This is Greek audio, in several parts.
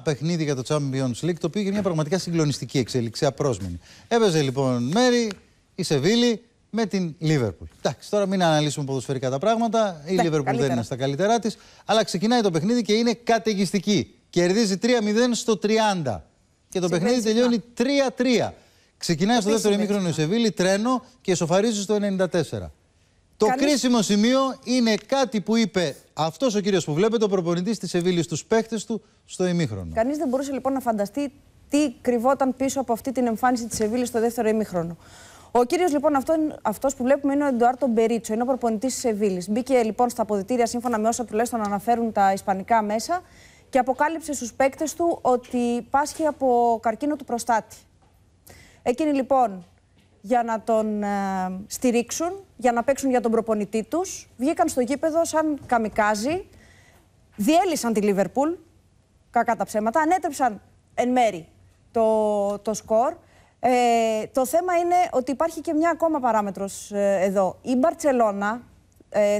παιχνίδι για το Champions League, το οποίο είχε μια πραγματικά συγκλονιστική εξέλιξη, απρόσμενη. Έπαιζε λοιπόν Μέρι, η Σεβίλη με την Λίβερπουλ. Εντάξει, τώρα μην αναλύσουμε ποδοσφαιρικά τα πράγματα. Η ναι, Λίβερπουλ δεν είναι στα καλύτερά της, αλλά ξεκινάει το παιχνίδι και είναι καταιγιστική. Κερδίζει 3-0 στο 30. Και το παιχνίδι τελειώνει 3-3. Ναι. Ξεκινάει στο δεύτερο ημίχρονο η ναι. Σεβίλη, τρένο και εσωφαρίζει στο 94. Το κρίσιμο σημείο είναι κάτι που είπε αυτός ο κύριος που βλέπετε, ο προπονητής της Σεβίλη, στου παίχτες του στο ημίχρονο. Κανείς δεν μπορούσε λοιπόν να φανταστεί τι κρυβόταν πίσω από αυτή την εμφάνιση της Σεβίλη στο δεύτερο ημίχρονο. Ο κύριος λοιπόν αυτό, αυτός που βλέπουμε είναι ο Εντουάρτο Μπερίτσο, είναι ο προπονητής της Σεβίλη. Μπήκε λοιπόν στα αποδητήρια σύμφωνα με όσα τουλάχιστον αναφέρουν τα ισπανικά μέσα και αποκάλυψε στους παίκτες του ότι πάσχει από καρκίνο του προστάτη. Εκείνη λοιπόν για να τον ε, στηρίξουν, για να παίξουν για τον προπονητή τους. Βγήκαν στο γήπεδο σαν καμικάζι, διέλυσαν τη Λίβερπουλ, κακά τα ψέματα, ανέτρεψαν εν μέρη το, το σκορ. Ε, το θέμα είναι ότι υπάρχει και μια ακόμα παράμετρος ε, εδώ. Η Μπαρτσελώνα,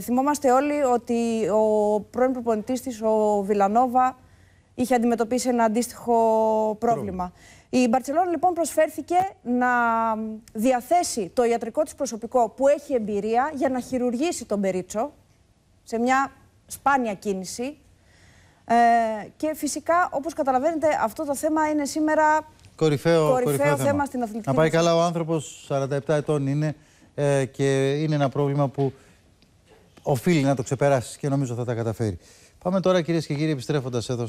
θυμόμαστε όλοι ότι ο πρώην προπονητής της, ο Βιλανόβα, είχε αντιμετωπίσει ένα αντίστοιχο πρόβλημα. Η Μπαρτσελόνα λοιπόν προσφέρθηκε να διαθέσει το ιατρικό της προσωπικό που έχει εμπειρία για να χειρουργήσει τον Περίτσο σε μια σπάνια κίνηση. Ε, και φυσικά, όπως καταλαβαίνετε, αυτό το θέμα είναι σήμερα κορυφαίο, κορυφαίο, θέμα. στην αθλητική. Να πάει καλά ο άνθρωπος, 47 ετών είναι ε, και είναι ένα πρόβλημα που οφείλει να το ξεπεράσεις και νομίζω θα τα καταφέρει. Πάμε τώρα κυρίες και κύριοι επιστρέφοντας εδώ